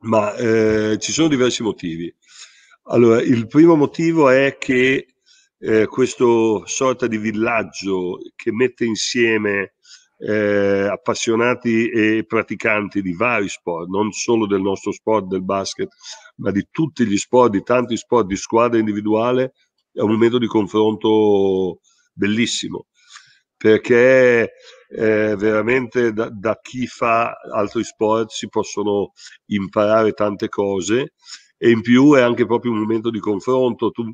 Ma eh, ci sono diversi motivi. Allora, il primo motivo è che eh, questo sorta di villaggio che mette insieme eh, appassionati e praticanti di vari sport, non solo del nostro sport, del basket, ma di tutti gli sport, di tanti sport di squadra individuale, è un momento di confronto bellissimo, perché eh, veramente da, da, chi fa altri sport si possono imparare tante cose e in più è anche proprio un momento di confronto. Tu